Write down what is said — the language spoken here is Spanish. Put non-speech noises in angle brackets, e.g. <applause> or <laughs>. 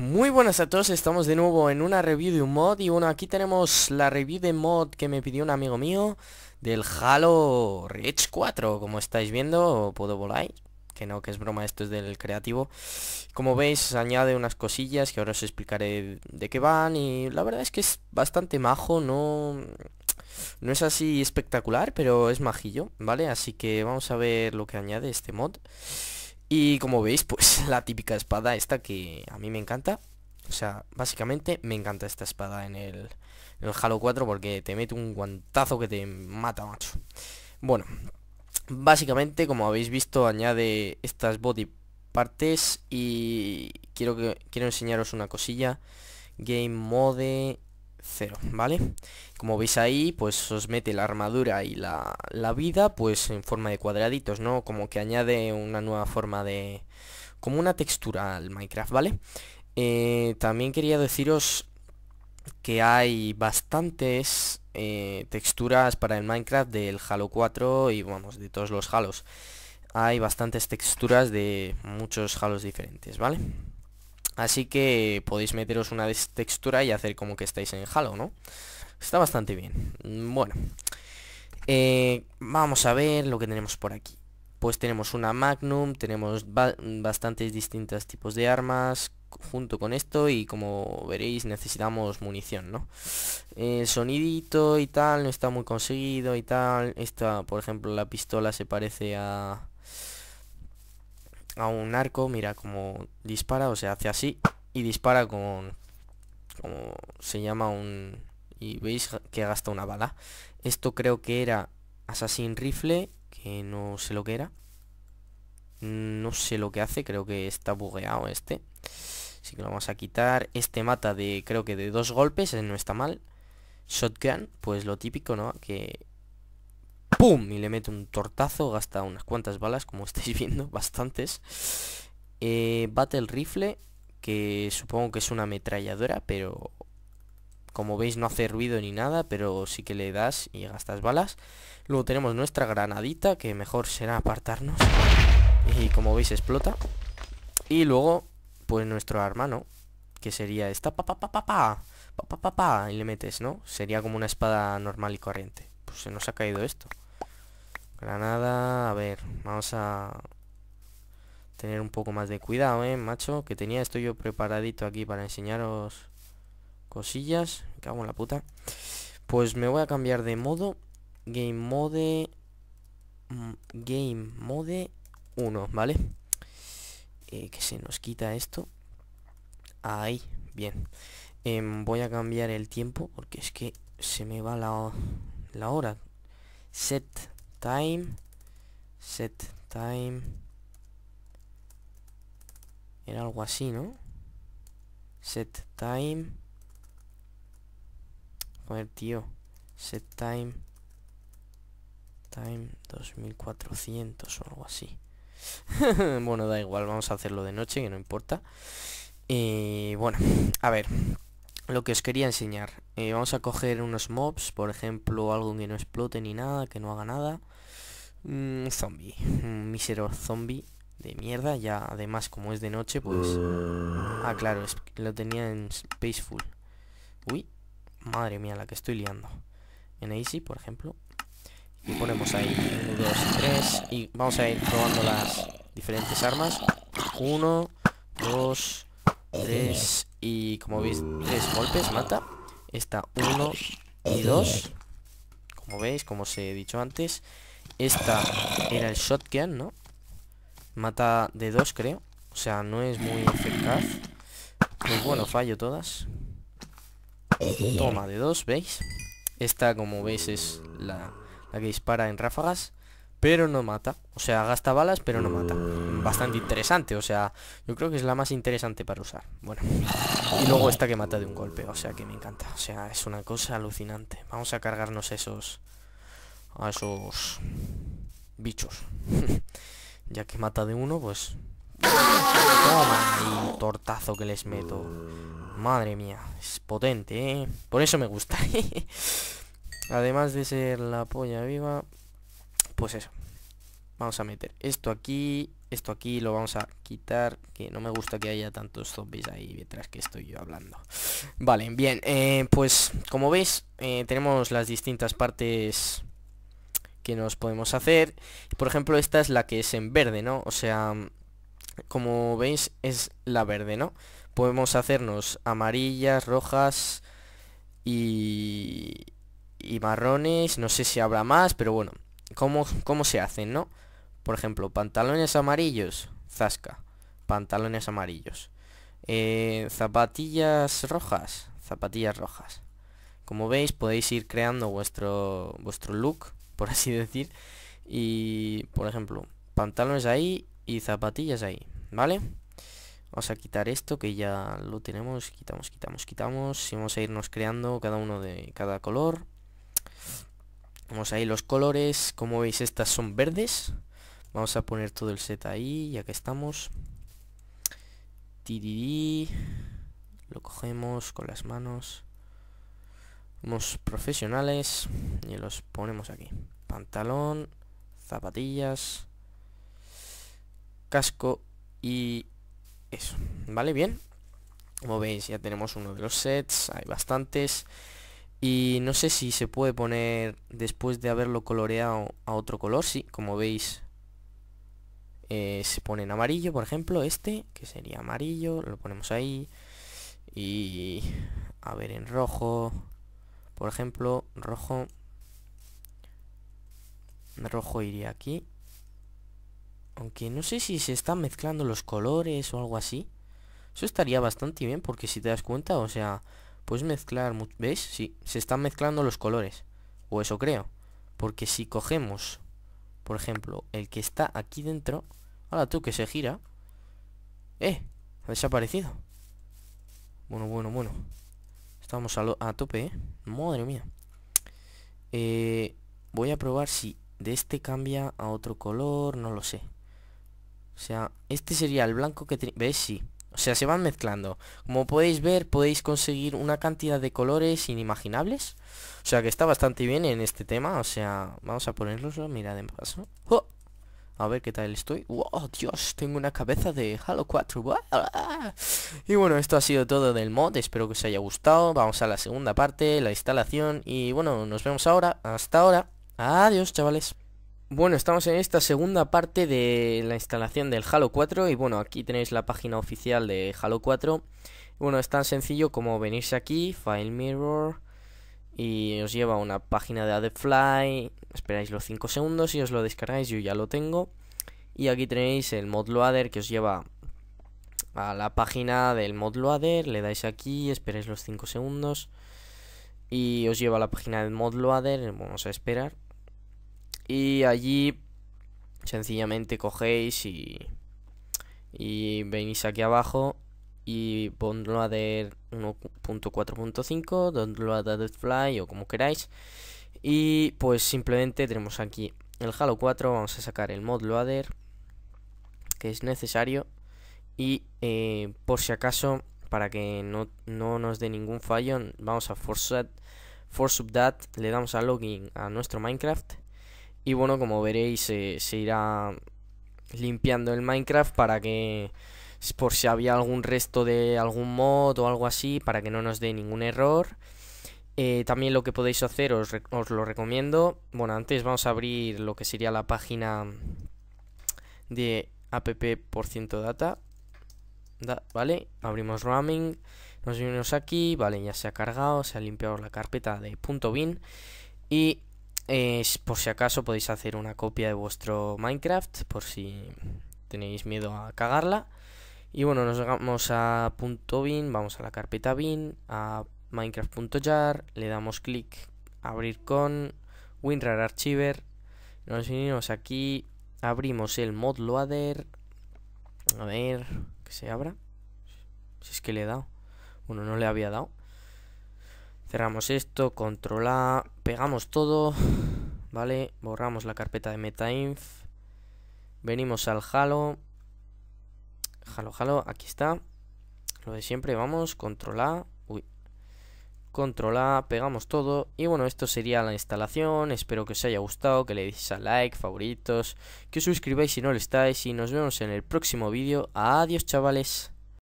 Muy buenas a todos, estamos de nuevo en una review de un mod y bueno, aquí tenemos la review de mod que me pidió un amigo mío del Halo Reach 4, como estáis viendo, puedo volar, que no, que es broma, esto es del creativo. Como veis, añade unas cosillas que ahora os explicaré de qué van y la verdad es que es bastante majo, no... No es así espectacular, pero es majillo, ¿vale? Así que vamos a ver lo que añade este mod. Y como veis, pues <laughs> la típica espada esta que a mí me encanta. O sea, básicamente me encanta esta espada en el, Halo 4 porque te mete un guantazo que te mata, macho. Bueno, básicamente, como habéis visto, añade estas body partes y quiero, que, quiero enseñaros una cosilla. Game mode cero ¿vale? Como veis ahí, pues os mete la armadura y la, vida, pues en forma de cuadraditos, ¿no? Como que añade una nueva forma de... como una textura al Minecraft, ¿vale? Eh, también quería deciros que hay bastantes eh, texturas para el Minecraft del Halo 4 y, vamos, de todos los Halos. Hay bastantes texturas de muchos Halos diferentes, ¿vale? Así que podéis meteros una textura y hacer como que estáis en Halo, ¿no? Está bastante bien. Mm, bueno. Eh, vamos a ver lo que tenemos por aquí. Pues tenemos una Magnum, tenemos bastantes distintos tipos de armas junto con esto y como veréis necesitamos munición, ¿no? El eh, sonidito y tal no está muy conseguido y tal. Esta, por ejemplo, la pistola se parece a a un arco, mira cómo dispara, o sea, hace así y dispara con, como se llama un... Y veis que gasta una bala. Esto creo que era Assassin Rifle, que no sé lo que era. No sé lo que hace, creo que está bugueado este. Así que lo vamos a quitar. Este mata de, creo que de dos golpes, no está mal. Shotgun, pues lo típico, ¿no? Que ¡Pum! Y le mete un tortazo, gasta unas cuantas balas, como <laughs> estáis viendo, bastantes. Eh, battle rifle, que supongo que es una ametralladora, pero como veis no hace ruido ni nada, pero sí que le das y gastas balas. Luego tenemos nuestra granadita, que mejor será apartarnos. Y como veis explota. Y luego, pues nuestro hermano, que sería esta pa pa pa pa pa pa pa pa pa y le metes, ¿no? Sería como una espada normal y corriente. Pues se nos ha caído esto. Granada, a ver, vamos a tener un poco más de cuidado, ¿eh, macho? Que tenía Esto yo preparadito aquí para enseñaros cosillas. Me cago en la puta. Pues me voy a cambiar de modo. Game mode... Mm, game mode 1, ¿vale? Eh, que se nos quita esto. Ahí, bien. Em, voy a cambiar el tiempo porque es que se me va la, la hora. Set time set time era algo así no set time joder tío set time time 2400 o algo así <laughs> bueno da igual vamos a hacerlo de noche que no importa y bueno a ver lo que os quería enseñar eh, vamos a coger unos mobs por ejemplo algo que no explote ni nada que no haga nada Mm, zombie. Un mm, mísero zombie de mierda. Ya además como es de noche, pues... Ah, claro, lo tenía en Spaceful. Uy, madre mía, la que estoy liando. En Easy, por ejemplo. Y ponemos ahí 1, 2, 3. Y vamos a ir probando las diferentes armas. 1, 2, 3. Y como veis, tres golpes mata. Está 1 y 2. Como veis, como os he dicho antes. Esta era el shotgun, ¿no? Mata de dos, creo. O sea, no es muy eficaz. Pues bueno, fallo todas. Toma de dos, ¿veis? Esta, como veis, es la, la que dispara en ráfagas pero no mata. O sea, gasta balas, pero no mata. Bastante interesante, o sea, yo creo que es la más interesante para usar. Bueno, y luego esta que mata de un golpe, o sea, que me encanta. O sea, es una cosa alucinante. Vamos a cargarnos esos a esos bichos. <laughs> ya que mata de uno, pues... Toma, y tortazo que les meto. Madre mía, es potente, ¿eh? Por eso me gusta. <laughs> Además de ser la polla viva, pues eso. Vamos a meter esto aquí, esto aquí lo vamos a quitar, que no me gusta que haya tantos zombies ahí detrás que estoy yo hablando. Vale, bien, eh, pues como veis, eh, tenemos las distintas partes que nos podemos hacer. Por ejemplo, esta es la que es en verde, ¿no? O sea, como veis, es la verde, ¿no? Podemos hacernos amarillas, rojas y, marrones. No sé si habrá más, pero bueno. ¿Cómo, cómo se hacen, no? Por ejemplo, pantalones amarillos, zasca. Pantalones amarillos. Eh, zapatillas rojas, zapatillas rojas. Como veis, podéis ir creando vuestro, vuestro look por así <laughs> decir. Y, por ejemplo, pantalones ahí y zapatillas ahí, ¿vale? Vamos a quitar esto que ya lo tenemos. Quitamos, quitamos, quitamos. Y vamos a irnos creando cada uno de cada color. Vamos a ahí los colores. Como veis, estas son verdes. Vamos a poner todo el set ahí, ya que estamos. tiri Lo cogemos con las manos. Unos profesionales y los ponemos aquí. Pantalón, zapatillas, casco y eso. ¿Vale? Bien. Como veis ya tenemos uno de los sets, hay bastantes. Y no sé si se puede poner después de haberlo coloreado a otro color. Sí, como veis eh, se pone en amarillo, por ejemplo, este, que sería amarillo, lo ponemos ahí. Y a ver en rojo, por ejemplo, rojo. Rojo iría aquí. Aunque no sé si se están mezclando los colores o algo así. Eso estaría bastante bien porque si te das cuenta, o sea, puedes mezclar... ¿Ves? Sí, se están mezclando los colores. O eso creo. Porque si cogemos, por ejemplo, el que está aquí dentro... Ahora tú que se gira. ¡Eh! Ha desaparecido. Bueno, bueno, bueno. Estamos a, tope, ¿eh? Madre mía. Eh, voy a probar si de este cambia a otro color, no lo sé. O sea, este sería el blanco que... ¿Ves? Sí. O sea, se van mezclando. Como podéis ver, podéis conseguir una cantidad de colores inimaginables. O sea, que está bastante bien en este tema. O sea, vamos a ponerlos, Mirad en paso. ¡Oh! A ver qué tal estoy. ¡Wow! Dios, tengo una cabeza de Halo 4. Y bueno, esto ha sido todo del mod. Espero que os haya gustado. Vamos a la segunda parte, la instalación. Y bueno, nos vemos ahora. Hasta ahora. Adiós, chavales. Bueno, estamos en esta segunda parte de la instalación del Halo 4. Y bueno, aquí tenéis la página oficial de Halo 4. Bueno, es tan sencillo como venirse aquí, File Mirror y os lleva a una página de adfly esperáis los 5 segundos y os lo descargáis, yo ya lo tengo. Y aquí tenéis el mod loader que os lleva a la página del mod loader, le dais aquí, esperáis los 5 segundos y os lleva a la página del mod loader, vamos a esperar. Y allí sencillamente cogéis y, y venís aquí abajo y mod loader 1.4.5, a Fly o como queráis. Y pues simplemente tenemos aquí el Halo 4, vamos a sacar el mod loader que es necesario y eh, por si acaso para que no, no, nos dé ningún fallo vamos a force, force le damos a login a nuestro Minecraft y bueno como veréis eh, se irá limpiando el Minecraft para que por si había algún resto de algún mod o algo así para que no nos dé ningún error. Eh, también lo que podéis hacer, os, lo recomiendo. Bueno, antes vamos a abrir lo que sería la página de app por ciento data. vale, abrimos roaming, nos unimos aquí, vale, ya se ha cargado, se ha limpiado la carpeta de .bin y eh, por si acaso podéis hacer una copia de vuestro Minecraft por si tenéis miedo a cagarla. Y bueno, nos vamos a .bin, vamos a la carpeta bin, a minecraft.jar, le damos clic abrir con WinRAR Archiver, nos venimos aquí, abrimos el mod loader, a ver, que se abra, si es que le he dado, bueno, no le había dado, cerramos esto, control A, pegamos todo, vale, borramos la carpeta de metainf, venimos al halo, Jalo, jalo, aquí está. Lo de siempre, vamos, control A. Uy. Control A, pegamos todo. Y bueno, esto sería la instalación. Espero que os haya gustado, que le deis a like, favoritos, que os suscribáis si no lo estáis. Y nos vemos en el próximo vídeo. Adiós, chavales.